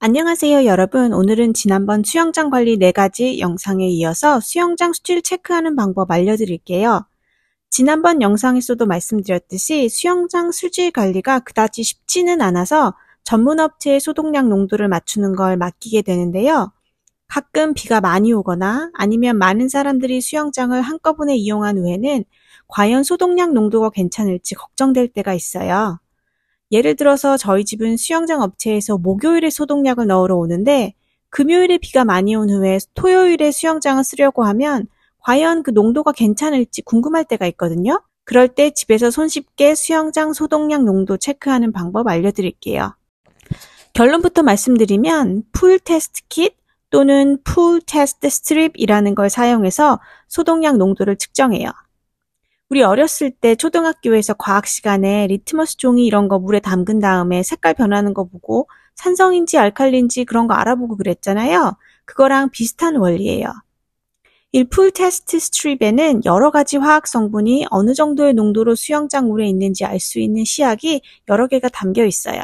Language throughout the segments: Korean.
안녕하세요 여러분 오늘은 지난번 수영장 관리 4가지 영상에 이어서 수영장 수질 체크하는 방법 알려드릴게요. 지난번 영상에서도 말씀드렸듯이 수영장 수질 관리가 그다지 쉽지는 않아서 전문업체의 소독량 농도를 맞추는 걸 맡기게 되는데요. 가끔 비가 많이 오거나 아니면 많은 사람들이 수영장을 한꺼번에 이용한 후에는 과연 소독량 농도가 괜찮을지 걱정될 때가 있어요. 예를 들어서 저희 집은 수영장 업체에서 목요일에 소독약을 넣으러 오는데 금요일에 비가 많이 온 후에 토요일에 수영장을 쓰려고 하면 과연 그 농도가 괜찮을지 궁금할 때가 있거든요. 그럴 때 집에서 손쉽게 수영장 소독약 농도 체크하는 방법 알려드릴게요. 결론부터 말씀드리면 풀 테스트 킷 또는 풀 테스트 스트립이라는 걸 사용해서 소독약 농도를 측정해요. 우리 어렸을 때 초등학교에서 과학 시간에 리트머스 종이 이런 거 물에 담근 다음에 색깔 변하는 거 보고 산성인지 알칼린지 그런 거 알아보고 그랬잖아요. 그거랑 비슷한 원리예요. 일풀 테스트 스트립에는 여러 가지 화학 성분이 어느 정도의 농도로 수영장 물에 있는지 알 수 있는 시약이 여러 개가 담겨 있어요.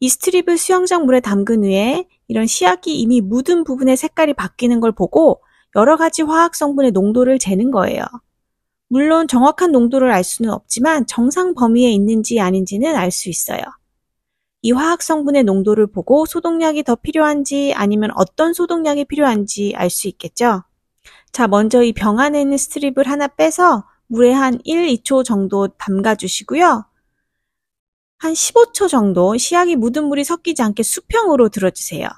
이 스트립을 수영장 물에 담근 후에 이런 시약이 이미 묻은 부분의 색깔이 바뀌는 걸 보고 여러 가지 화학 성분의 농도를 재는 거예요. 물론 정확한 농도를 알 수는 없지만 정상 범위에 있는지 아닌지는 알 수 있어요. 이 화학 성분의 농도를 보고 소독약이 더 필요한지 아니면 어떤 소독약이 필요한지 알 수 있겠죠? 자, 먼저 이 병 안에 있는 스트립을 하나 빼서 물에 한 1, 2초 정도 담가 주시고요. 한 15초 정도 시약이 묻은 물이 섞이지 않게 수평으로 들어주세요.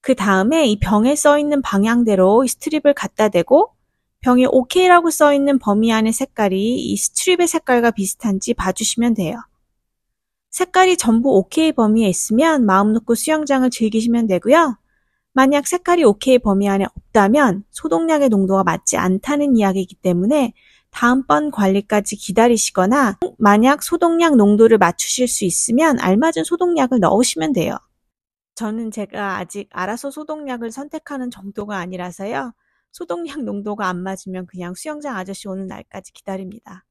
그 다음에 이 병에 써 있는 방향대로 스트립을 갖다 대고 병에 OK라고 써있는 범위 안의 색깔이 이 스트립의 색깔과 비슷한지 봐주시면 돼요. 색깔이 전부 OK 범위에 있으면 마음 놓고 수영장을 즐기시면 되고요. 만약 색깔이 OK 범위 안에 없다면 소독약의 농도가 맞지 않다는 이야기이기 때문에 다음번 관리까지 기다리시거나 만약 소독약 농도를 맞추실 수 있으면 알맞은 소독약을 넣으시면 돼요. 저는 제가 아직 알아서 소독약을 선택하는 정도가 아니라서요. 소독약 농도가 안 맞으면 그냥 수영장 아저씨 오는 날까지 기다립니다.